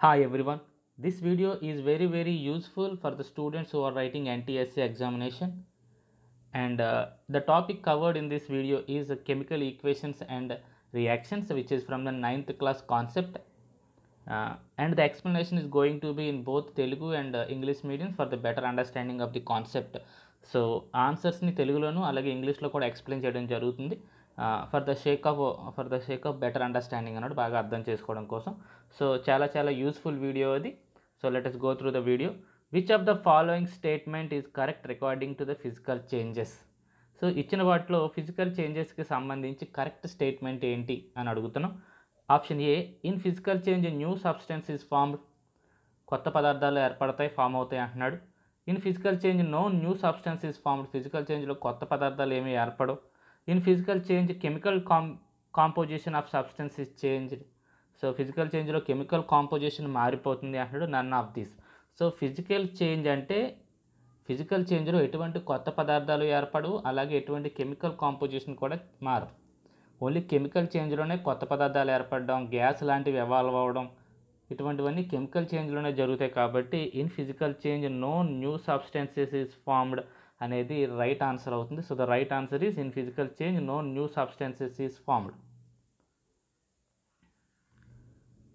Hi everyone, this video is very very useful for the students who are writing NTSA examination and uh, the topic covered in this video is uh, chemical equations and reactions which is from the ninth class concept uh, and the explanation is going to be in both Telugu and English mediums for the better understanding of the concept. So ఆన్సర్స్ని తెలుగులోను అలాగే ఇంగ్లీష్లో కూడా explain చేయడం జరుగుతుంది for the sake of for the of better understanding అన్నట్టు బాగా అర్థం చేసుకోవడం కోసం సో చాలా చాలా యూస్ఫుల్ వీడియో అది so let us go through the video which of the following statement is correct according to the physical changes so ఇచ్చిన వాటిలో ఫిజికల్ చేంజెస్కి సంబంధించి కరెక్ట్ స్టేట్మెంట్ ఏంటి అని అడుగుతున్నాం option A in physical change new substance is formed కొత్త పదార్థాలు ఏర్పడతాయి form అవుతాయి అంటున్నాడు in physical change no new substance is formed physical చేంజ్లో కొత్త పదార్థాలు ఏమీ ఏర్పడవు in physical change chemical com composition of substance is change so physical చేంజ్లో కెమికల్ కాంపోజిషన్ మారిపోతుంది అంటాడు none of this so physical change అంటే ఫిజికల్ చేంజ్లో ఎటువంటి కొత్త పదార్థాలు ఏర్పడవు అలాగే ఎటువంటి కెమికల్ కాంపోజిషన్ కూడా మారు ఓన్లీ కెమికల్ చేంజ్లోనే కొత్త పదార్థాలు ఏర్పడడం గ్యాస్ లాంటివి ఎవాల్వ్ అవ్వడం ఇటువంటివన్నీ కెమికల్ చేంజ్లోనే జరుగుతాయి కాబట్టి in physical change no new substances is formed అనేది రైట్ ఆన్సర్ అవుతుంది so the right answer is in physical change no new substances is formed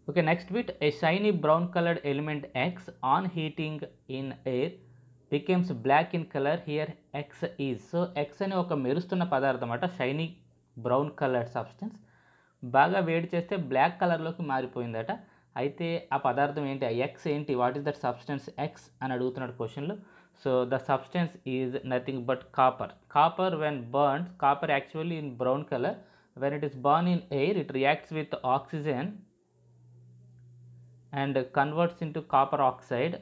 okay next bit a shiny brown coloured element X on heating in air becomes black in colour here X is so X అనే ఒక మెరుస్తున్న పదార్థం అన్నమాట shiny brown coloured substance బాగా వేడి చేస్తే black కలర్లోకి మారిపోయిందట అయితే ఆ పదార్థం ఏంటి ఆ ఎక్స్ ఏంటి what is that substance X అని అడుగుతున్నాడు క్వశ్చన్లో So the substance is nothing but copper. Copper when burnt, copper actually in brown color, when it is burned in air, it reacts with oxygen and converts into copper oxide.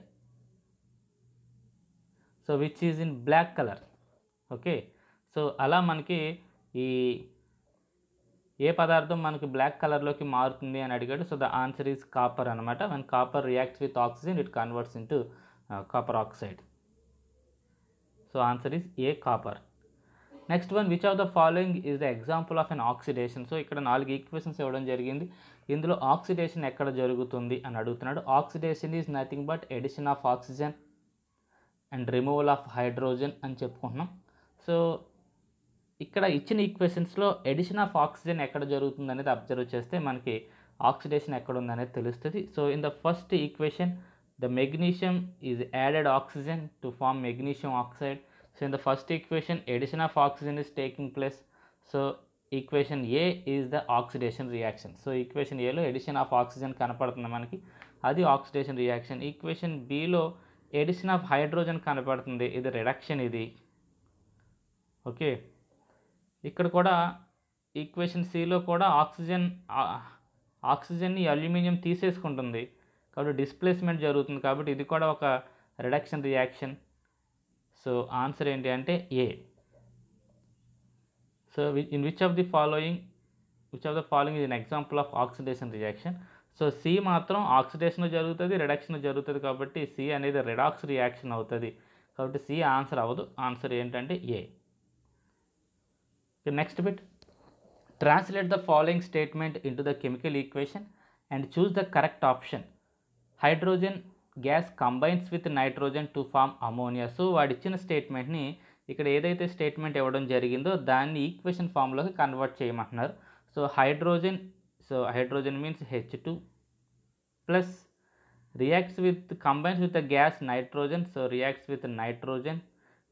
So which is in black colour okay so అలా మనకి ఈ ఏ పదార్థం మనకి black కలర్లోకి మారుతుంది అని అడిగాడు so the answer is copper అనమాట one copper reacts with oxygen it converts into copper oxide so answer is A copper next one which of the following is the example of an oxidation so ఇక్కడ నాలుగు equations ఇవ్వడం జరిగింది ఇందులో oxidation ఎక్కడ జరుగుతుంది అని అడుగుతున్నాడు oxidation is nothing but addition of oxygen and removal of hydrogen అని చెప్పుకుంటున్నాం సో ఇక్కడ ఇచ్చిన ఈక్వేషన్స్లో ఎడిషన్ ఆఫ్ ఆక్సిజన్ ఎక్కడ జరుగుతుంది అనేది అబ్జర్వ్ చేస్తే మనకి ఆక్సిడేషన్ ఎక్కడ ఉందనేది తెలుస్తుంది so in the first equation the magnesium is added oxygen to form magnesium oxide so in the first equation addition of oxygen is taking place so equation A is the oxidation reaction so equation ఏలో addition of oxygen కనపడుతుంది మనకి అది oxidation reaction equation బిలో addition of hydrogen కనపడుతుంది ఇది reduction ఇది okay ఇక్కడ కూడా ఈక్వేషన్ సిలో కూడా ఆక్సిజన్ ఆక్సిజన్ని అల్యూమినియం తీసేసుకుంటుంది కాబట్టి డిస్ప్లేస్మెంట్ జరుగుతుంది కాబట్టి ఇది కూడా ఒక రిడక్షన్ రియాక్షన్ సో ఆన్సర్ ఏంటి అంటే A so in which of the following which of the following in example of oxidation reaction so C మాత్రం ఆక్సిడేషన్ జరుగుతుంది రిడక్షన్ జరుగుతుంది కాబట్టి సి అనేది రిడాక్స్ రియాక్షన్ అవుతుంది కాబట్టి సి ఆన్సర్ అవ్వదు ఆన్సర్ ఏంటంటే A next bit translate the following statement into the chemical equation and choose the correct option hydrogen gas combines with nitrogen to form ammonia so వాడు ఇచ్చిన స్టేట్మెంట్ని ఇక్కడ ఏదైతే statement ఇవ్వడం జరిగిందో దాన్ని ఈక్వేషన్ ఫామ్లోకి కన్వర్ట్ చేయమంటున్నారు so hydrogen so hydrogen means H two plus reacts with combines with the gas nitrogen so reacts with nitrogen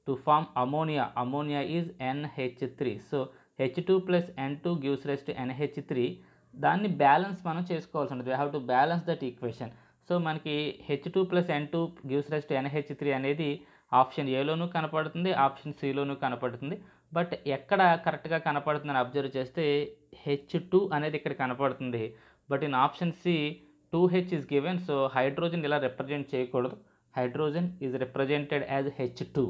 to form ammonia ammonia is NH three so H two plus N two gives rest NH three దాన్ని balance మనం చేసుకోవాల్సి ఉంటుంది we have to balance that equation so మనకి H two plus N two gives rest NH three అనేది option ఏలోనూ కనపడుతుంది option సిలోనూ కనపడుతుంది బట్ ఎక్కడ కరెక్ట్గా కనపడుతుందని అబ్జర్వ్ చేస్తే హెచ్ టూ అనేది ఇక్కడ కనపడుతుంది but in option C two H is given so hydrogen ఇలా రిప్రజెంట్ చేయకూడదు hydrogen is represented as H two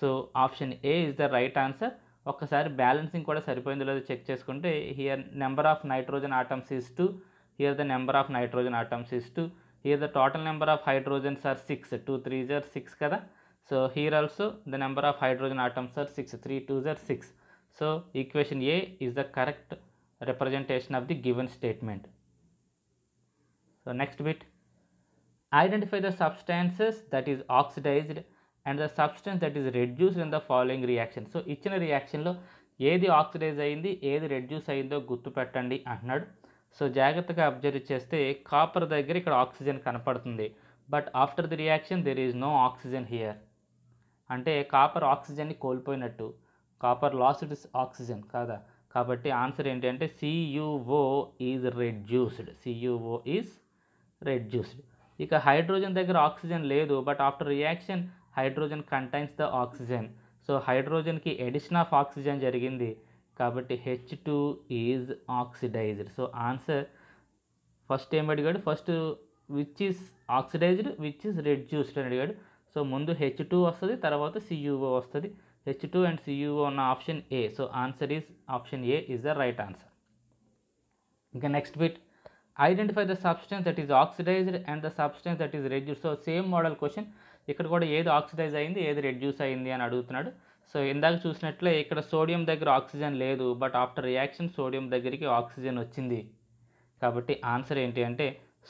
so option A is the right answer ఒకసారి బ్యాలెన్సింగ్ కూడా సరిపోయిందో లేదో చెక్ చేసుకుంటే here number of nitrogen atoms is two here the number of nitrogen atoms is two here the total number of hydrogens are six two three are six కదా so here also the number of hydrogen atoms are six three two are six so equation A is the correct representation of the given statement so next bit identify the substances that is oxidized and the substance that is reduced in the following reaction so ఇచ్చిన రియాక్షన్లో ఏది oxidise అయింది ఏది reduce అయిందో గుర్తుపెట్టండి అంటున్నాడు so జాగ్రత్తగా observe చేస్తే copper దగ్గర ఇక్కడ ఆక్సిజన్ కనపడుతుంది but after the reaction there is no oxygen here అంటే కాపర్ ఆక్సిజన్ని కోల్పోయినట్టు కాపర్ లాస్డ్ ఆక్సిజన్ కాదా కాబట్టి ఆన్సర్ ఏంటి అంటే CuO is reduced CuO is reduced ఇక హైడ్రోజన్ దగ్గర ఆక్సిజన్ లేదు but after reaction hydrogen contains the oxygen so హైడ్రోజన్కి ఎడిషన్ ఆఫ్ ఆక్సిజన్ జరిగింది కాబట్టి H two is oxidized so answer first ఏం అడిగాడు first which is oxidized which is reduced అని అడిగాడు సో ముందు హెచ్ టూ వస్తుంది తర్వాత సియూఓ వస్తుంది హెచ్ టూ అండ్ సియూఓ ఉన్న option A so answer is option A is the right answer ఇంకా next bit identify the substance that is oxidized and the substance that is reduce so same model question ఇక్కడ కూడా ఏది oxidise అయింది ఏది reduce అయింది అని అడుగుతున్నాడు so ఇందాక చూసినట్లే ఇక్కడ సోడియం దగ్గర ఆక్సిజన్ లేదు బట్ ఆఫ్టర్ రియాక్షన్ సోడియం దగ్గరికి ఆక్సిజన్ వచ్చింది కాబట్టి ఆన్సర్ ఏంటి అంటే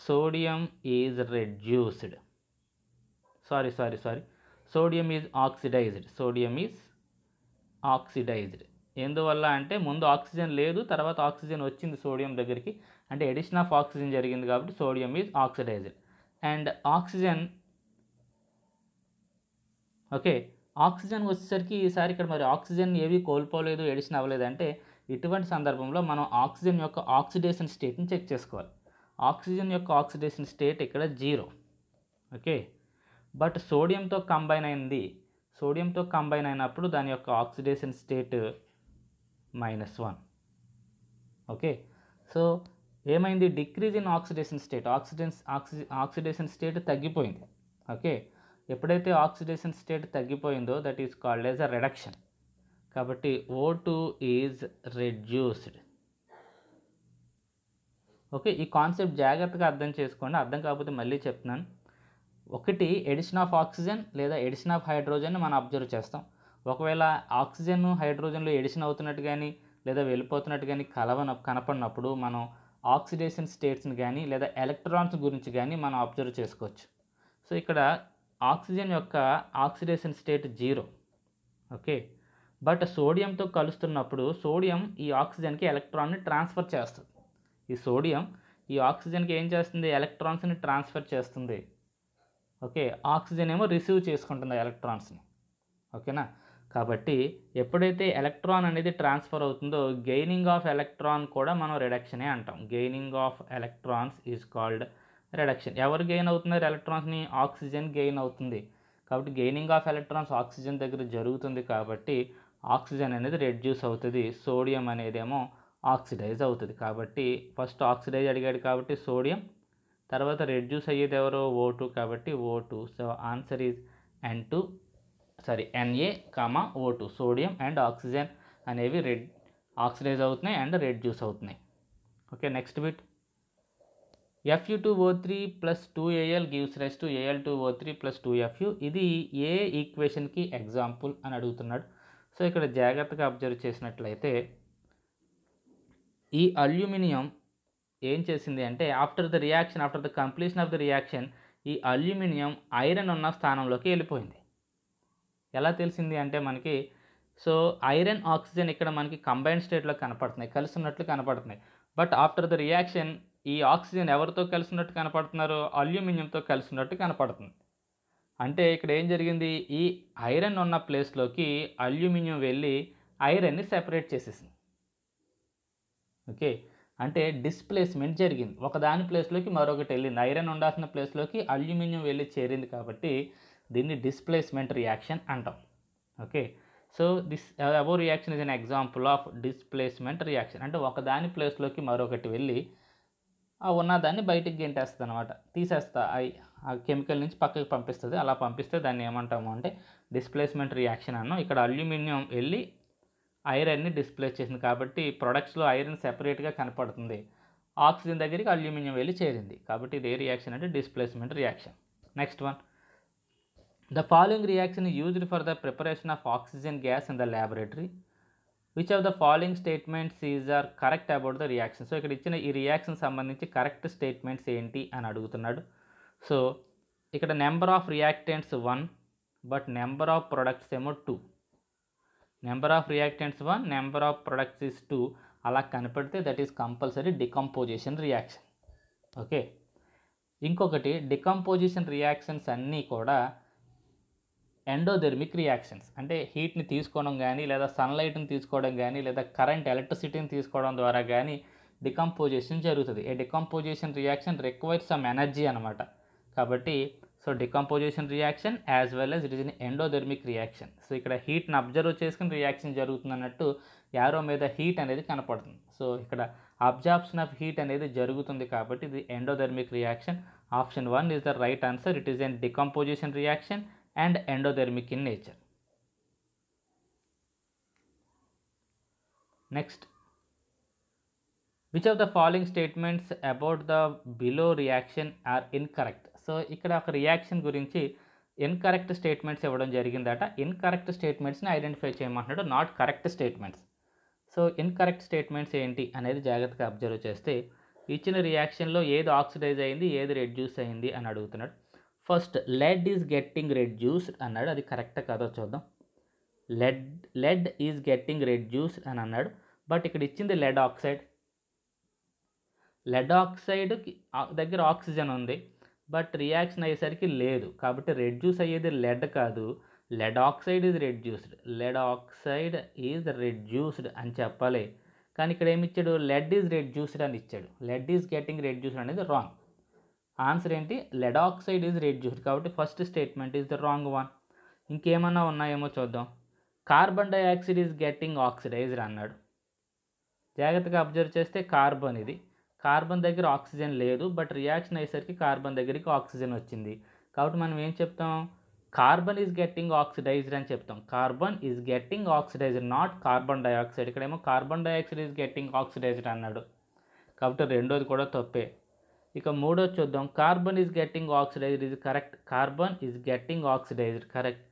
sodium is reduced sorry sorry sorry sodium is oxidized sodium is oxidized ఎందువల్ల అంటే ముందు ఆక్సిజన్ లేదు తర్వాత ఆక్సిజన్ వచ్చింది సోడియం దగ్గరికి అంటే ఎడిషన్ ఆఫ్ ఆక్సిజన్ జరిగింది కాబట్టి sodium is oxidized and oxygen okay oxygen వచ్చేసరికి ఈసారి ఇక్కడ మరి ఆక్సిజన్ ఏవి కోల్పోలేదు ఎడిషన్ అవ్వలేదు అంటే ఇటువంటి సందర్భంలో మనం ఆక్సిజన్ యొక్క ఆక్సిడేషన్ స్టేట్ని చెక్ చేసుకోవాలి ఆక్సిజన్ యొక్క ఆక్సిడేషన్ స్టేట్ ఇక్కడ జీరో ఓకే బట్ సోడియంతో కంబైన్ అయింది సోడియంతో కంబైన్ అయినప్పుడు దాని యొక్క oxidation state minus one okay so ఏమైంది decrease in oxidation state oxidants oxy oxidation state తగ్గిపోయింది ఓకే ఎప్పుడైతే ఆక్సిడేషన్ స్టేట్ తగ్గిపోయిందో that is called as uh reduction కాబట్టి O two is reduced okay ఈ కాన్సెప్ట్ జాగ్రత్తగా అర్థం చేసుకోండి అర్థం కాకపోతే మళ్ళీ చెప్తున్నాను ఒకటి ఎడిషన్ ఆఫ్ ఆక్సిజన్ లేదా ఎడిషన్ ఆఫ్ హైడ్రోజన్ మనం అబ్జర్వ్ చేస్తాం ఒకవేళ ఆక్సిజన్ హైడ్రోజన్లు ఎడిషన్ అవుతున్నట్టు కానీ లేదా వెళ్ళిపోతున్నట్టు కానీ కలవన కనపడినప్పుడు మనం ఆక్సిడేషన్ స్టేట్స్ని కానీ లేదా ఎలక్ట్రాన్స్ గురించి కానీ మనం అబ్జర్వ్ చేసుకోవచ్చు సో ఇక్కడ ఆక్సిజన్ యొక్క oxidation state zero okay but సోడియంతో కలుస్తున్నప్పుడు సోడియం ఈ ఆక్సిజన్కి ఎలక్ట్రాన్ని ట్రాన్స్ఫర్ చేస్తుంది ఈ సోడియం ఈ ఆక్సిజన్కి ఏం చేస్తుంది ఎలక్ట్రాన్స్ని ట్రాన్స్ఫర్ చేస్తుంది ఓకే ఆక్సిజన్ ఏమో రిసీవ్ చేసుకుంటుంది ఎలక్ట్రాన్స్ని ఓకేనా కాబట్టి ఎప్పుడైతే ఎలక్ట్రాన్ అనేది ట్రాన్స్ఫర్ అవుతుందో గెయినింగ్ ఆఫ్ ఎలక్ట్రాన్ కూడా మనం రిడక్షనే అంటాం gaining of electrons is called reduction ఎవరు గెయిన్ అవుతున్నారు ఎలక్ట్రాన్స్ని ఆక్సిజన్ గెయిన్ అవుతుంది కాబట్టి గెయినింగ్ ఆఫ్ ఎలక్ట్రాన్స్ ఆక్సిజన్ దగ్గర జరుగుతుంది కాబట్టి ఆక్సిజన్ అనేది రెడ్యూస్ అవుతుంది సోడియం అనేదేమో ఆక్సిడైజ్ అవుతుంది కాబట్టి ఫస్ట్ ఆక్సిడైజ్ అడిగాడు కాబట్టి సోడియం తర్వాత రెడ్యూస్ అయ్యేది ఎవరో ఓ టూ కాబట్టి O two so answer is N two sorry NA comma O two sodium and oxygen అనేవి రెడ్ ఆక్సిడైజ్ అవుతున్నాయి అండ్ రెడ్యూస్ అవుతున్నాయి okay next bit F FU two O three plus two AL gives rest to AL two O three plus two F U ఇది ఏ ఈక్వేషన్కి example అని అడుగుతున్నాడు so ఇక్కడ జాగ్రత్తగా observe చేసినట్లయితే ఈ అల్యూమినియం ఏం చేసింది అంటే after the reaction after the completion of the reaction ఈ అల్యూమినియం ఐరన్ ఉన్న స్థానంలోకి వెళ్ళిపోయింది ఎలా తెలిసింది అంటే మనకి సో ఐరన్ ఆక్సిజన్ ఇక్కడ మనకి కంబైన్ స్టేట్లో కనపడుతున్నాయి కలిసి ఉన్నట్లు కనపడుతున్నాయి బట్ ఆఫ్టర్ ద రియాక్షన్ ఈ ఆక్సిజన్ ఎవరితో కలిసి ఉన్నట్టు కనపడుతున్నారు అల్యూమినియంతో కలిసి ఉన్నట్టు కనపడుతుంది అంటే ఇక్కడ ఏం జరిగింది ఈ ఐరన్ ఉన్న ప్లేస్లోకి అల్యూమినియం వెళ్ళి ఐరన్ని సెపరేట్ చేసేసింది ఓకే అంటే డిస్ప్లేస్మెంట్ జరిగింది ఒకదాని ప్లేస్లోకి మరొకటి వెళ్ళింది ఐరన్ ఉండాల్సిన ప్లేస్లోకి అల్యూమినియం వెళ్ళి చేరింది కాబట్టి దీన్ని డిస్ప్లేస్మెంట్ రియాక్షన్ అంటాం okay so this above reaction is an example of displacement reaction అంటే ఒకదాని ప్లేస్లోకి మరొకటి వెళ్ళి ఉన్నదాన్ని బయటికి గింటేస్తుంది అనమాట తీసేస్తా ఆ కెమికల్ నుంచి పక్కకి పంపిస్తుంది అలా పంపిస్తే దాన్ని ఏమంటాము అంటే డిస్ప్లేస్మెంట్ రియాక్షన్ అన్నాం ఇక్కడ అల్యూమినియం వెళ్ళి ఐరన్ని డిస్ప్లేస్ చేసింది కాబట్టి ప్రొడక్ట్స్లో ఐరన్ సెపరేట్గా కనపడుతుంది ఆక్సిజన్ దగ్గరికి అల్యూమినియం వెళ్ళి చేరింది కాబట్టి ఇది ఏ రియాక్షన్ అంటే displacement reaction next one the following reaction used for the preparation of oxygen gas in the laboratory which of the following statements is are correct about the reaction so ఇక్కడ ఇచ్చిన ఈ reaction సంబంధించి correct statements ఏంటి అని అడుగుతున్నాడు so ఇక్కడ number of reactants one but number of products ఏమో two number of reactants one number of products is two అలా కనపడితే that is compulsory decomposition reaction okay ఇంకొకటి డికంపోజిషన్ రియాక్షన్స్ అన్నీ కూడా ఎండోథెర్మిక్ రియాక్షన్స్ అంటే హీట్ని తీసుకోవడం కానీ లేదా సన్లైట్ని తీసుకోవడం కానీ లేదా కరెంట్ ఎలక్ట్రిసిటీని తీసుకోవడం ద్వారా కానీ డికంపోజిషన్ జరుగుతుంది a decomposition reaction requires some energy అనమాట కాబట్టి so decomposition reaction as well as it is in endothermic reaction so ఇక్కడ హీట్ని అబ్జర్వ్ చేసుకుని రియాక్షన్ జరుగుతుంది అన్నట్టు యారో మీద హీట్ అనేది కనపడుతుంది సో ఇక్కడ అబ్జార్ప్షన్ ఆఫ్ హీట్ అనేది జరుగుతుంది కాబట్టి ఇది endothermic reaction option one is the right answer it is an decomposition reaction and endothermic in nature. Next, which of the following statements about the below reaction are incorrect? So ఇక్కడ ఒక reaction గురించి incorrect statements ఇవ్వడం జరిగిందట incorrect స్టేట్మెంట్స్ని identify చేయమంటున్నాడు not correct statements so incorrect statements ఏంటి అనేది జాగ్రత్తగా అబ్జర్వ్ చేస్తే ఇచ్చిన రియాక్షన్లో ఏది ఆక్సిడైజ్ అయింది ఏది రెడ్యూస్ అయింది అని అడుగుతున్నాడు first lead is getting reduced అన్నాడు అది కరెక్ట్ కాదో చూద్దాం lead lead is getting reduced అని అన్నాడు బట్ ఇక్కడ ఇచ్చింది లెడ్ ఆక్సైడ్ లెడ్ ఆక్సైడ్ దగ్గర ఆక్సిజన్ ఉంది బట్ రియాక్షన్ అయ్యేసరికి లేదు కాబట్టి రెడ్యూస్ అయ్యేది లెడ్ కాదు lead oxide is reduced lead oxide is reduced అని చెప్పాలి కానీ ఇక్కడ ఏమి ఇచ్చాడు లెడ్ ఈజ్ రెడ్యూస్డ్ అని ఇచ్చాడు లెడ్ ఈజ్ గెటింగ్ రెడ్యూస్డ్ అనేది రాంగ్ ఆన్సర్ ఏంటి ఆక్సైడ్ ఈజ్ రెడ్యూస్డ్ కాబట్టి first statement is the wrong one ఇంకేమన్నా ఉన్నాయేమో చూద్దాం carbon dioxide is getting oxidized అన్నాడు జాగ్రత్తగా అబ్జర్వ్ చేస్తే కార్బన్ ఇది కార్బన్ దగ్గర ఆక్సిజన్ లేదు బట్ రియాక్షన్ అయ్యేసరికి కార్బన్ దగ్గరికి ఆక్సిజన్ వచ్చింది కాబట్టి మనం ఏం చెప్తాం కార్బన్ ఈజ్ గెట్టింగ్ ఆక్సిడైజ్డ్ అని చెప్తాం carbon is getting oxidized not carbon dioxide ఇక్కడేమో carbon dioxide is getting oxidized అన్నాడు కాబట్టి రెండోది కూడా తప్పే ఇక మూడో చూద్దాం carbon is getting oxidized is correct carbon is getting oxidized correct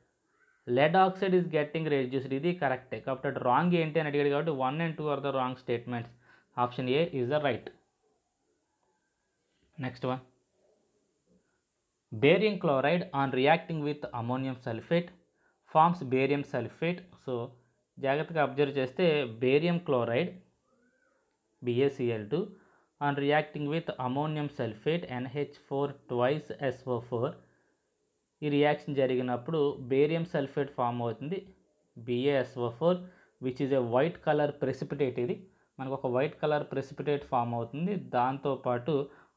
lead oxide is getting reduced ఇది కరెక్ట్ కాబట్టి రాంగ్ ఏంటి అంటే అడిగారు కాబట్టి 1 and 2 are the wrong statements option A is the right next one barium chloride on reacting with ammonium sulphate forms barium sulphate so జగతగా observe చేస్తే barium chloride B A C L 2 on reacting with ammonium sulfate NH4 twice SO4 ఈ reaction జరిగినప్పుడు barium sulphate form అవుతుంది BASO four which is a white colour precipitate ఇది మనకు ఒక white colour precipitate form అవుతుంది దాంతోపాటు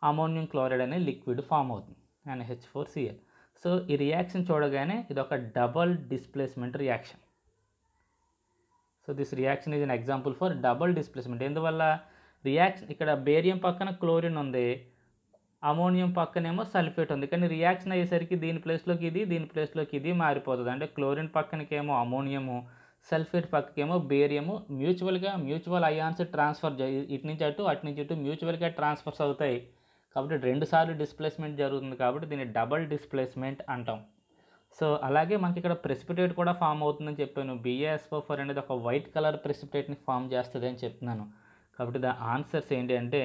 ammonium chloride అనే liquid form అవుతుంది and H four CL so ఈ రియాక్షన్ చూడగానే ఇది ఒక double displacement reaction so this reaction is an example for double displacement ఎందువల్ల రియాక్షన్ ఇక్కడ బేరియం పక్కన క్లోరిన్ ఉంది అమోనియం పక్కనేమో సల్ఫేట్ ఉంది కానీ రియాక్షన్ అయ్యేసరికి దీని ప్లేస్లోకి ఇది దీని ప్లేస్లోకి ఇది మారిపోతుంది అంటే క్లోరిన్ పక్కనకేమో అమోనియము సల్ఫేట్ పక్కకేమో బేరియము మ్యూచువల్గా మ్యూచువల్ అయాన్స్ ట్రాన్స్ఫర్ ఇటు నుంచి అటు అటు నుంచి ఇటు మ్యూచువల్గా ట్రాన్స్ఫర్స్ అవుతాయి కాబట్టి రెండుసార్లు డిస్ప్లేస్మెంట్ జరుగుతుంది కాబట్టి దీన్ని డబల్ డిస్ప్లేస్మెంట్ అంటాం సో అలాగే మనకి ఇక్కడ ప్రెసిపిటేట్ కూడా ఫామ్ అవుతుందని చెప్పాను బిఏఎస్ఓ ఫోర్ అనేది ఒక వైట్ కలర్ ప్రెసిపిటేట్ని ఫామ్ చేస్తుంది అని చెప్తున్నాను కాబట్టి ద ఆన్సర్స్ ఏంటి అంటే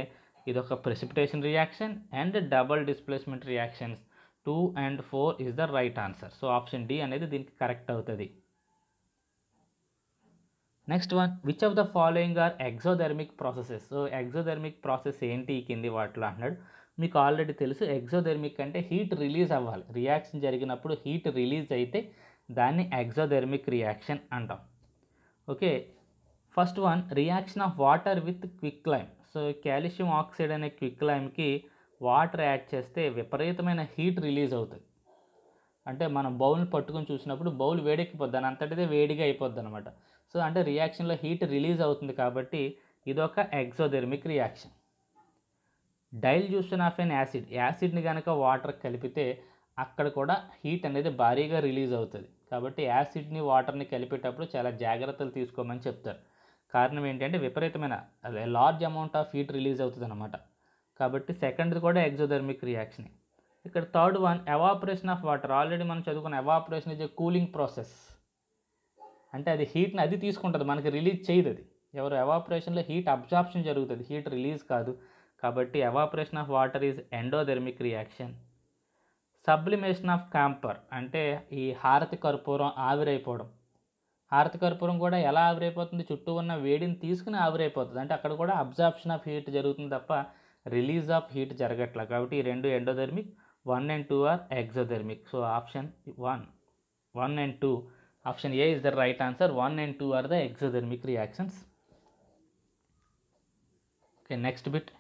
ఇది ఒక precipitation reaction and double displacement reactions two and four is the right answer so option D అనేది దీనికి కరెక్ట్ అవుతుంది next one which of the following are exothermic processes so exothermic process ఏంటి కింది వాటిలో అన్నాడు మీకు ఆల్రెడీ తెలుసు ఎగ్జోధర్మిక్ అంటే హీట్ రిలీజ్ అవ్వాలి రియాక్షన్ జరిగినప్పుడు హీట్ రిలీజ్ అయితే దాన్ని ఎగ్జోధర్మిక్ రియాక్షన్ అంటాం okay first one reaction of water with quicklime so calcium oxide అనే క్విక్ లైమ్కి వాటర్ యాడ్ చేస్తే విపరీతమైన హీట్ రిలీజ్ అవుతుంది అంటే మనం బౌల్ పట్టుకొని చూసినప్పుడు బౌల్ వేడెక్కిపోద్ది దాని అంతటిదే వేడిగా అయిపోద్ది అనమాట సో అంటే రియాక్షన్లో హీట్ రిలీజ్ అవుతుంది కాబట్టి ఇది ఒక exothermic reaction dil dilution of an acid యాసిడ్ని కనుక వాటర్ కలిపితే అక్కడ కూడా హీట్ అనేది భారీగా రిలీజ్ అవుతుంది కాబట్టి యాసిడ్ని వాటర్ని కలిపేటప్పుడు చాలా జాగ్రత్తలు తీసుకోమని చెప్తారు కారణం ఏంటంటే విపరీతమైన large amount of heat release అవుతుంది అనమాట కాబట్టి సెకండ్ది కూడా ఎగ్జోథర్మిక్ రియాక్షన్ ఇక్కడ third one evaporation of water already మనం చదువుకున్న ఎవాపరేషన్ ఏ కూలింగ్ ప్రాసెస్ అంటే అది హీట్ని అది తీసుకుంటుంది మనకి రిలీజ్ చేయదు అది ఎవరు ఎవాపరేషన్లో హీట్ అబ్జాప్షన్ జరుగుతుంది హీట్ రిలీజ్ కాదు కాబట్టి evaporation of water is endothermic reaction sublimation of camphor అంటే ఈ హారతి కర్పూరం ఆవిరైపోవడం హారతి కర్పూరం కూడా ఎలా ఆవిరైపోతుంది చుట్టూ ఉన్న వేడిని తీసుకుని ఆవిరైపోతుంది అంటే అక్కడ కూడా అబ్జార్ప్షన్ ఆఫ్ హీట్ జరుగుతుంది తప్ప రిలీజ్ ఆఫ్ హీట్ జరగట్లేదు కాబట్టి ఈ రెండు endothermic one and two are exothermic so option one one and two option A is the right answer one and two are the exothermic reactions okay next bit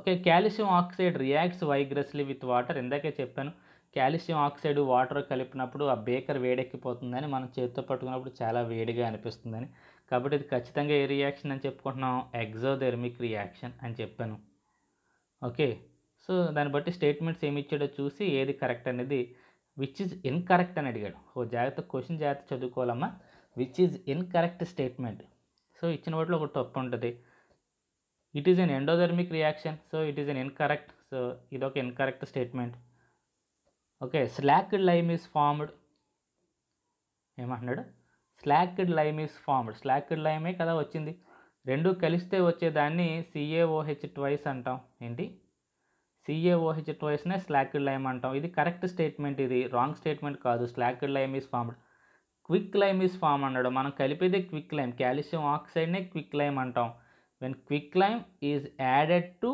okay calcium oxide reacts vigorously with water ఇందాకే చెప్పాను calcium oxide water కలిపినప్పుడు ఆ baker వేడెక్కిపోతుందని మనం చేతితో పట్టుకున్నప్పుడు చాలా వేడిగా అనిపిస్తుందని కాబట్టి ఇది ఖచ్చితంగా ఏ రియాక్షన్ అని చెప్పుకుంటున్నాం ఎగ్జోథెర్మిక్ రియాక్షన్ అని చెప్పాను ఓకే సో దాన్ని బట్టి స్టేట్మెంట్స్ ఏమి ఇచ్చాడో చూసి ఏది కరెక్ట్ అనేది విచ్ ఇస్ ఇన్కరెక్ట్ అని అడిగాడు ఓ జాగ్రత్త క్వశ్చన్ జాగ్రత్త చదువుకోవాలమ్మా which is incorrect statement so ఇచ్చిన వాటిలో ఒకటి తప్పు ఉంటుంది it is an endothermic reaction so it is an incorrect so ఇదొక incorrect statement okay slaked lime is formed ఏమంటున్నాడు slaked lime is formed slaked లైమే కదా వచ్చింది రెండు కలిస్తే వచ్చేదాన్ని సిఏఓహెచ్ ట్వైస్ అంటాం ఏంటి సిఏఓహెచ్ ట్వైస్నే స్లాక్డ్ లైమ్ అంటాం ఇది కరెక్ట్ స్టేట్మెంట్ ఇది రాంగ్ స్టేట్మెంట్ కాదు slaked lime is formed quick lime is form అన్నాడు మనం కలిపేదే క్విక్ లైమ్ కాల్షియం ఆక్సైడ్నే క్విక్ లైమ్ అంటాం when quick lime is added to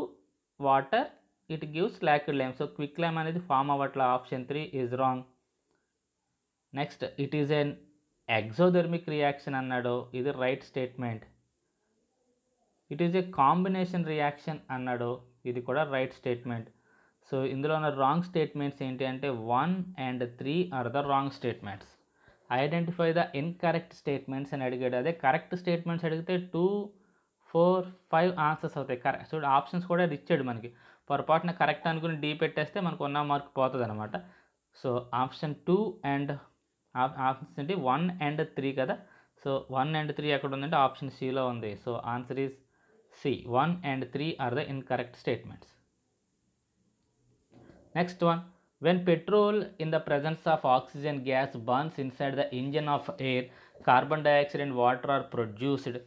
water it gives slaked lime so quick lime అనేది form అవ్వట్లా option three is wrong next it is an exothermic reaction అన్నాడు ఇది right statement it is a combination reaction అన్నాడు ఇది కూడా right statement so ఇందులో ఉన్న wrong statements ఏంటి అంటే one and three are the wrong statements identify the incorrect statements అని అడిగాడు అదే కరెక్ట్ స్టేట్మెంట్స్ అడిగితే టూ ఫోర్ ఫైవ్ ఆన్సర్స్ అవుతాయి కరెక్ట్ సో ఆప్షన్స్ కూడా ఇచ్చాడు మనకి పొరపాటున కరెక్ట్ అనుకుని డీ పెట్టేస్తే మనకు ఉన్న మార్క్ పోతుంది అనమాట so option two and options ఏంటి వన్ అండ్ త్రీ కదా సో వన్ అండ్ త్రీ ఎక్కడ ఉందంటే ఆప్షన్ సిలో ఉంది so answer is C one and three are the incorrect statements next one when petrol in the presence of oxygen gas burns inside the engine of air carbon dioxide and water are produced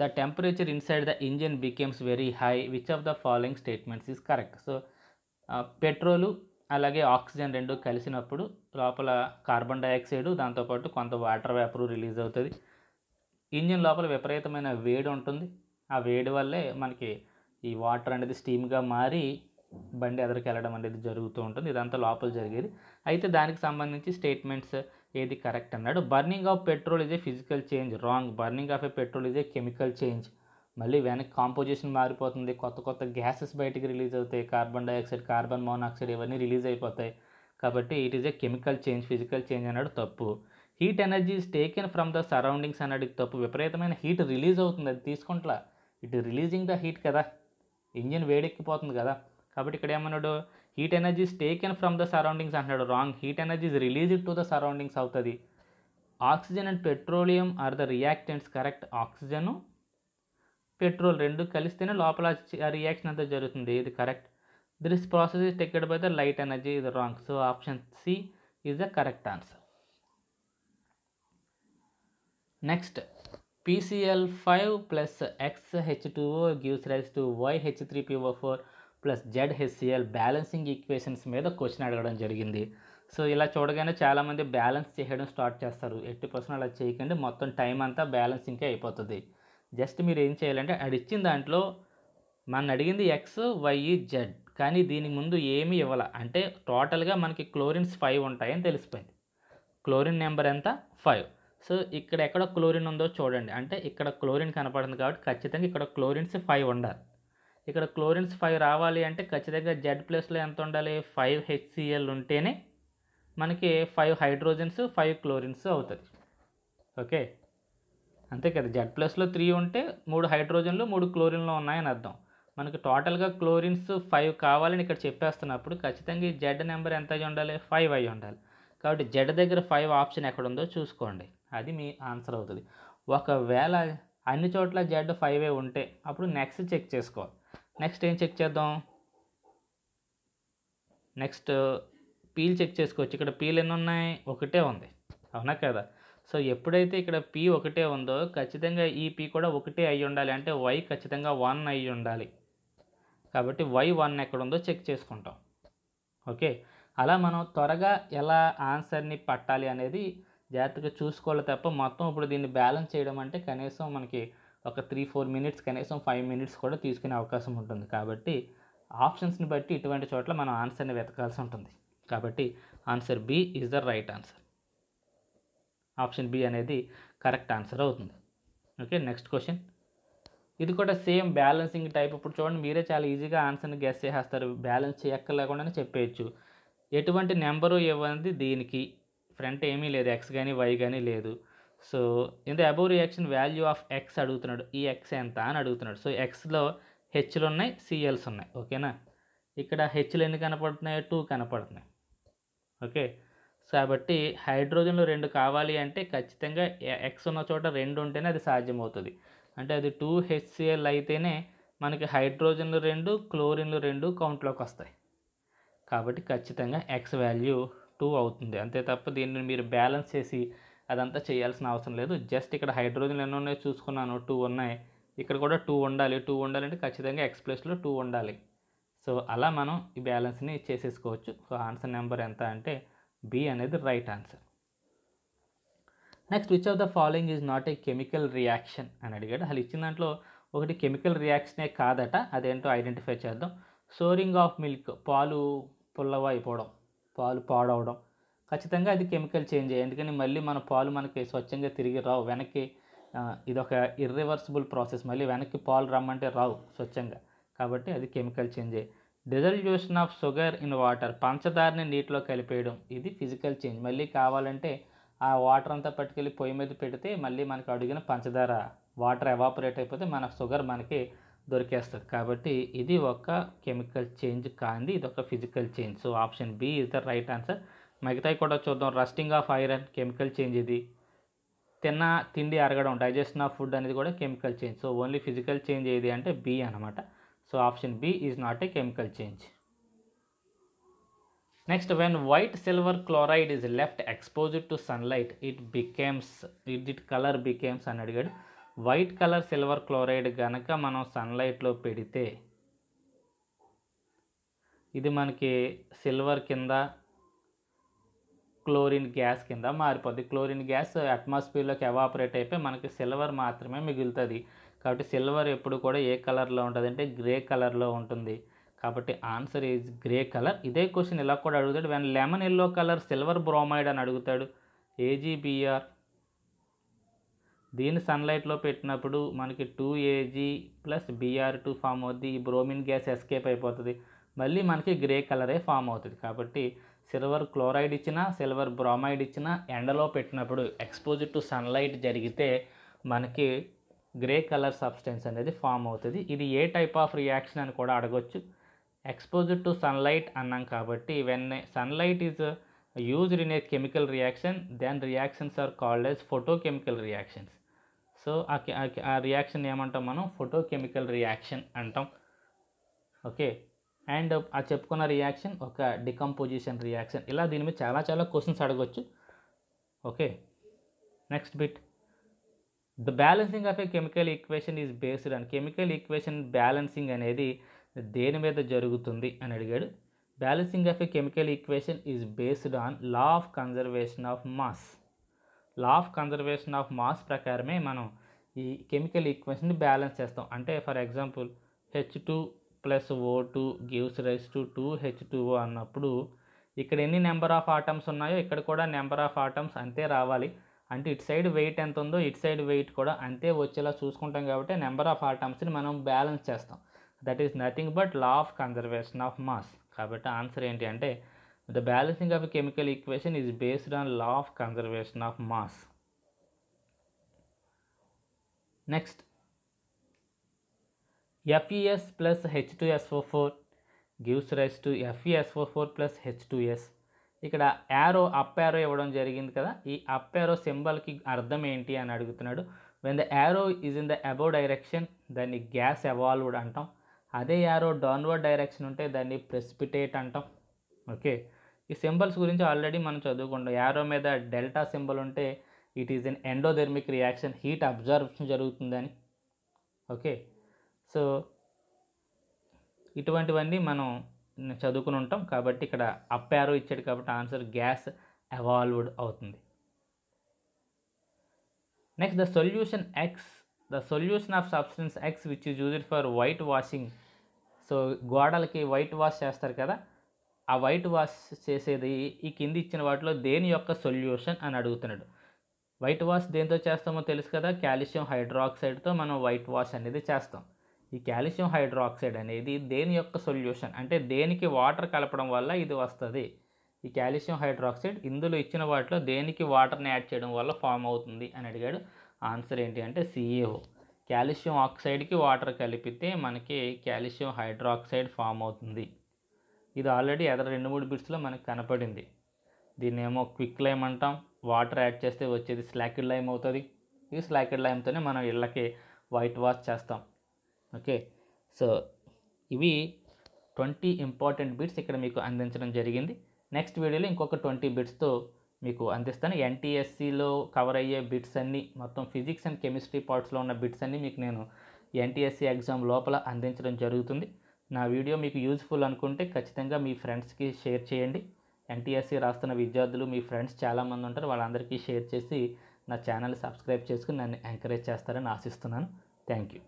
the temperature inside the engine becomes very high which of the following statements is correct so petrol అలాగే oxygen రెండు కలిసినప్పుడు లోపల carbon dioxide దాంతోపాటు కొంత water vapour release అవుతుంది engine లోపల విపరీతమైన వేడి ఉంటుంది ఆ వేడి వల్లే మనకి ఈ వాటర్ అనేది స్టీమ్గా మారి బండి ఎదరికి వెళ్ళడం అనేది జరుగుతూ ఉంటుంది ఇదంతా లోపల జరిగేది అయితే దానికి సంబంధించి స్టేట్మెంట్స్ ఏది కరెక్ట్ అన్నాడు burning of petrol is a physical change wrong burning of a petrol is a chemical change మళ్ళీ వెనక్కి కాంపోజిషన్ మారిపోతుంది కొత్త కొత్త గ్యాసెస్ బయటికి రిలీజ్ అవుతాయి కార్బన్ డైఆక్సైడ్ కార్బన్ మోనాక్సైడ్ ఇవన్నీ రిలీజ్ అయిపోతాయి కాబట్టి it is a chemical change physical change అన్నాడు తప్పు heat energy is taken from the surroundings అన్నాడు తప్పు విపరీతమైన హీట్ రిలీజ్ అవుతుంది అది తీసుకుంటలా ఇట్ రిలీజింగ్ ద హీట్ కదా ఇంజిన్ వేడెక్కిపోతుంది కదా కాబట్టి ఇక్కడ ఏమన్నాడు heat energy taken from the surrounding and राट energy release to the surrounding oxygen and petroleum are the reactant correct oxygen petrol रे कल लियाक्षन अंत जो correct this process affected by the light energy is रा so option C is the correct answer next PCl five plus X H two gives rise to Y H three PO four plus Z HCl balancing equations మీద question అడగడం జరిగింది so ఇలా చూడగానే చాలామంది balance చేయడం start చేస్తారు ఎట్టి person అలా చేయకండి మొత్తం టైం అంతా బ్యాలెన్సింగ్కే అయిపోతుంది జస్ట్ మీరు ఏం చేయాలంటే అది ఇచ్చిన దాంట్లో మన అడిగింది ఎక్స్ వై జెడ్ కానీ దీనికి ముందు ఏమీ ఇవ్వాల అంటే టోటల్గా మనకి క్లోరిన్స్ ఫైవ్ ఉంటాయని తెలిసిపోయింది క్లోరిన్ నెంబర్ ఎంత ఫైవ్ సో ఇక్కడ ఎక్కడ క్లోరిన్ ఉందో చూడండి అంటే ఇక్కడ క్లోరిన్ కనపడుతుంది కాబట్టి ఖచ్చితంగా ఇక్కడ క్లోరిన్స్ ఫైవ్ ఉండాలి ఇక్కడ క్లోరిన్స్ ఫైవ్ రావాలి అంటే ఖచ్చితంగా జెడ్ ప్లస్లో ఎంత ఉండాలి ఫైవ్ హెచ్సిఎల్ ఉంటేనే మనకి ఫైవ్ హైడ్రోజన్స్ ఫైవ్ క్లోరిన్స్ అవుతుంది ఓకే అంతే కదా జెడ్ ప్లస్లో త్రీ ఉంటే మూడు హైడ్రోజన్లు మూడు క్లోరిన్లు ఉన్నాయని అర్థం మనకి టోటల్గా క్లోరిన్స్ ఫైవ్ కావాలని ఇక్కడ చెప్పేస్తున్నప్పుడు ఖచ్చితంగా ఈ జెడ్ నెంబర్ ఎంత అయి ఉండాలి ఫైవ్ అయి ఉండాలి కాబట్టి జెడ్ దగ్గర ఫైవ్ ఆప్షన్ ఎక్కడ ఉందో చూసుకోండి అది మీ ఆన్సర్ అవుతుంది ఒకవేళ అన్ని చోట్ల జెడ్ ఫైవే ఉంటే అప్పుడు నెక్స్ట్ చెక్ చేసుకోవాలి నెక్స్ట్ ఏం చెక్ చేద్దాం నెక్స్ట్ పీల్ చెక్ చేసుకోవచ్చు ఇక్కడ పీల్ ఎన్ని ఉన్నాయి ఒకటే ఉంది అవునా కదా సో ఎప్పుడైతే ఇక్కడ పీ ఒకటే ఉందో ఖచ్చితంగా ఈ పీ కూడా ఒకటే అయి ఉండాలి అంటే వై ఖచ్చితంగా వన్ అయి ఉండాలి కాబట్టి వై వన్ ఎక్కడ ఉందో చెక్ చేసుకుంటాం ఓకే అలా మనం త్వరగా ఎలా ఆన్సర్ని పట్టాలి అనేది జాగ్రత్తగా చూసుకోవాలి తప్ప మొత్తం ఇప్పుడు దీన్ని బ్యాలెన్స్ చేయడం అంటే కనీసం మనకి ఒక త్రీ ఫోర్ మినిట్స్ కనీసం ఫైవ్ మినిట్స్ కూడా తీసుకునే అవకాశం ఉంటుంది కాబట్టి ఆప్షన్స్ని బట్టి ఇటువంటి చోట్ల మనం ఆన్సర్ని వెతకాల్సి ఉంటుంది కాబట్టి answer B is the right answer option B అనేది కరెక్ట్ ఆన్సర్ అవుతుంది ఓకే నెక్స్ట్ క్వశ్చన్ ఇది కూడా సేమ్ బ్యాలెన్సింగ్ టైప్ ఇప్పుడు చూడండి మీరే చాలా ఈజీగా ఆన్సర్ని గెస్ చేసేస్తారు బ్యాలెన్స్ చేయక్కర్లేకుండానే చెప్పేయచ్చు ఎటువంటి నెంబరు ఇవ్వండి దీనికి ఫ్రంట్ ఏమీ లేదు ఎక్స్ కానీ వై కానీ లేదు so in the above reaction value of X అడుగుతున్నాడు ఈ ఎక్స్ ఎంత అని అడుగుతున్నాడు సో ఎక్స్లో హెచ్లు ఉన్నాయి సిఎల్స్ ఉన్నాయి ఓకేనా ఇక్కడ హెచ్లు ఎన్ని కనపడుతున్నాయో టూ కనపడుతున్నాయి ఓకే కాబట్టి హైడ్రోజన్లు రెండు కావాలి అంటే ఖచ్చితంగా ఎక్స్ ఉన్న చోట రెండు ఉంటేనే అది సాధ్యమవుతుంది అంటే అది టూ హెచ్సిఎల్ అయితేనే మనకి హైడ్రోజన్లు రెండు క్లోరిన్లు రెండు కౌంట్లోకి వస్తాయి కాబట్టి ఖచ్చితంగా ఎక్స్ వాల్యూ టూ అవుతుంది అంతే తప్ప దీన్ని మీరు బ్యాలెన్స్ చేసి అదంతా చేయాల్సిన అవసరం లేదు జస్ట్ ఇక్కడ హైడ్రోజన్ ఎన్ని ఉన్నాయో చూసుకున్నాను టూ ఉన్నాయి ఇక్కడ కూడా టూ ఉండాలి టూ ఉండాలంటే ఖచ్చితంగా ఎక్స్ప్లెస్లో టూ ఉండాలి సో అలా మనం ఈ బ్యాలెన్స్ని చేసేసుకోవచ్చు సో ఆన్సర్ నెంబర్ ఎంత అంటే బి అనేది right answer next which of the following is not a chemical reaction అని అడిగాడు అసలు ఇచ్చిన దాంట్లో ఒకటి కెమికల్ రియాక్షనే కాదట అదేంటో ఐడెంటిఫై చేద్దాం సోరింగ్ ఆఫ్ మిల్క్ పాలు పుల్లవ అయిపోవడం పాలు పాడవడం ఖచ్చితంగా అది కెమికల్ చేంజ్ అయ్యి ఎందుకని మళ్ళీ మన పాలు మనకి స్వచ్ఛంగా తిరిగి రావు వెనక్కి ఇదొక ఇర్రివర్సిబుల్ ప్రాసెస్ మళ్ళీ వెనక్కి పాలు రమ్మంటే రావు స్వచ్ఛంగా కాబట్టి అది కెమికల్ చేంజ్ అయ్యి dissolution of sugar in water పంచదారని నీటిలో కలిపేయడం ఇది ఫిజికల్ చేంజ్ మళ్ళీ కావాలంటే ఆ వాటర్ అంతా పట్టుకెళ్ళి పొయ్యి మీద పెడితే మళ్ళీ మనకు అడిగిన పంచదార వాటర్ ఎవాపరేట్ అయిపోతే మన షుగర్ మనకి దొరికేస్తుంది కాబట్టి ఇది ఒక కెమికల్ చేంజ్ కాంది ఇది ఒక physical change so option B is the right answer మిగతాయి కూడా చూద్దాం rusting of iron chemical change ఇది తిన్న తిండి అరగడం డైజెషన్ ఆఫ్ ఫుడ్ అనేది కూడా chemical change so only physical change ఏది అంటే బి అనమాట so option B is not a chemical change next when white silver chloride is left exposed to sunlight it becomes it it colour becomes అని అడిగాడు white colour silver chloride కనుక మనం సన్లైట్లో పెడితే ఇది మనకి సిల్వర్ కింద క్లోరిన్ గ్యాస్ కింద మారిపోద్ది క్లోరిన్ గ్యాస్ అట్మాస్ఫియర్లోకి ఎవాపరేట్ అయిపోయి మనకి సిల్వర్ మాత్రమే మిగులుతుంది కాబట్టి సిల్వర్ ఎప్పుడు కూడా ఏ కలర్లో ఉంటుంది అంటే గ్రే కలర్లో ఉంటుంది కాబట్టి ఆన్సర్ ఈజ్ గ్రే కలర్ ఇదే క్వశ్చన్ ఇలా కూడా అడుగుతాడు when lemon yellow colour silver bromide అని అడుగుతాడు ఏజీబీఆర్ దీన్ని సన్లైట్లో పెట్టినప్పుడు మనకి two Ag plus Br two form అవుద్ది ఈ బ్రోమిన్ గ్యాస్ ఎస్కేప్ అయిపోతుంది మళ్ళీ మనకి గ్రే కలరే ఫామ్ అవుతుంది కాబట్టి సిల్వర్ క్లోరైడ్ ఇచ్చినా సిల్వర్ బ్రోమైడ్ ఇచ్చినా ఎండలో పెట్టినప్పుడు ఎక్స్పోజ్ టు సన్లైట్ జరిగితే మనకి గ్రే కలర్ సబ్స్టెన్స్ అనేది ఫామ్ అవుతుంది ఇది ఏ టైప్ ఆఫ్ రియాక్షన్ అని కూడా అడగొచ్చు ఎక్స్పోజ్ టు సన్లైట్ అన్నాం కాబట్టి when sunlight is used in a chemical reaction then reactions are called as photochemical reactions so ఆ రియాక్షన్ ఏమంటాం మనం ఫోటోకెమికల్ రియాక్షన్ అంటాం ఓకే అండ్ ఆ చెప్పుకున్న రియాక్షన్ ఒక డికంపోజిషన్ రియాక్షన్ ఇలా దీని మీద చాలా చాలా క్వశ్చన్స్ అడగవచ్చు okay next bit the balancing of a chemical equation is based and chemical equation balancing అనేది దేని మీద జరుగుతుంది అని అడిగాడు balancing of a chemical equation is based on law of conservation of mass law of conservation of mass ప్రకారమే మనం ఈ chemical ఈక్వేషన్ని బ్యాలెన్స్ చేస్తాం అంటే for example H two plus O two gives rise to two H two O అన్నప్పుడు ఇక్కడ ఎన్ని number of atoms ఉన్నాయో ఇక్కడ కూడా నెంబర్ ఆఫ్ ఆటమ్స్ అంతే రావాలి అంటే ఇటు సైడ్ వెయిట్ ఎంత ఉందో ఇటు సైడ్ వెయిట్ కూడా అంతే వచ్చేలా చూసుకుంటాం కాబట్టి నెంబర్ ఆఫ్ ఆటమ్స్ని మనం బ్యాలెన్స్ చేస్తాం that is nothing but law of conservation of mass కాబట్టి ఆన్సర్ ఏంటి అంటే the balancing of chemical equation is based on law of conservation of mass next FES plus H FES plus four gives rise to FESO four plus H two S ఇక్కడ arrow up arrow ఇవ్వడం జరిగింది కదా ఈ up arrow సింబల్కి అర్థం ఏంటి అని అడుగుతున్నాడు when the arrow is in the above direction దాన్ని గ్యాస్ ఎవాల్వ్డ్ అంటాం అదే యారో డౌన్వర్డ్ డైరెక్షన్ ఉంటే దాన్ని ప్రెసిపిటేట్ అంటాం ఓకే ఈ సింబల్స్ గురించి ఆల్రెడీ మనం చదువుకుంటాం యారో మీద డెల్టా సింబల్ ఉంటే it is an endothermic reaction heat observation జరుగుతుందని ఓకే సో ఇటువంటివన్నీ మనం చదువుకుని ఉంటాం కాబట్టి ఇక్కడ అప్ ఇచ్చాడు కాబట్టి ఆన్సర్ గ్యాస్ అవాల్వ్డ్ అవుతుంది next the solution X the solution of substance X which is used for white washing so గోడలకి వైట్ వాష్ చేస్తారు కదా ఆ వైట్ వాష్ చేసేది ఈ కింది ఇచ్చిన వాటిలో దేని యొక్క సొల్యూషన్ అని అడుగుతున్నాడు వైట్ వాష్ దేంతో చేస్తామో తెలుసు కదా కాల్షియం హైడ్రాక్సైడ్తో మనం వైట్ వాష్ అనేది చేస్తాం ఈ కాల్షియం హైడ్రాక్సైడ్ అనేది దేని యొక్క సొల్యూషన్ అంటే దేనికి వాటర్ కలపడం వల్ల ఇది వస్తుంది ఈ కాల్షియం హైడ్రాక్సైడ్ ఇందులో ఇచ్చిన వాటిలో దేనికి వాటర్ని యాడ్ చేయడం వల్ల ఫామ్ అవుతుంది అని అడిగాడు ఆన్సర్ ఏంటి అంటే సిఏఓ కాల్షియం ఆక్సైడ్కి వాటర్ కలిపితే మనకి కాల్షియం హైడ్రాక్సైడ్ ఫామ్ అవుతుంది ఇది ఆల్రెడీ ఎదర రెండు మూడు బిట్స్లో మనకు కనపడింది దీన్ని ఏమో క్విక్ లైమ్ అంటాం వాటర్ యాడ్ చేస్తే వచ్చేది స్లాకిడ్ లైమ్ అవుతుంది ఈ స్లాకిడ్ లైమ్తోనే మనం ఇళ్ళకి వైట్ వాష్ చేస్తాం ఓకే సో ఇవి ట్వంటీ ఇంపార్టెంట్ బిట్స్ ఇక్కడ మీకు అందించడం జరిగింది నెక్స్ట్ వీడియోలో ఇంకొక ట్వంటీ బిట్స్తో మీకు అందిస్తాను ఎన్టీఎస్సిలో కవర్ అయ్యే బిట్స్ అన్నీ మొత్తం ఫిజిక్స్ అండ్ కెమిస్ట్రీ పార్ట్స్లో ఉన్న బిట్స్ అన్నీ మీకు నేను ఎన్టీఎస్సి ఎగ్జామ్ లోపల అందించడం జరుగుతుంది నా వీడియో మీకు యూజ్ఫుల్ అనుకుంటే ఖచ్చితంగా మీ ఫ్రెండ్స్కి షేర్ చేయండి ఎన్టీఎస్సి రాస్తున్న విద్యార్థులు మీ ఫ్రెండ్స్ చాలామంది ఉంటారు వాళ్ళందరికీ షేర్ చేసి నా ఛానల్ సబ్స్క్రైబ్ చేసుకుని నన్ను ఎంకరేజ్ చేస్తారని ఆశిస్తున్నాను థ్యాంక్ యూ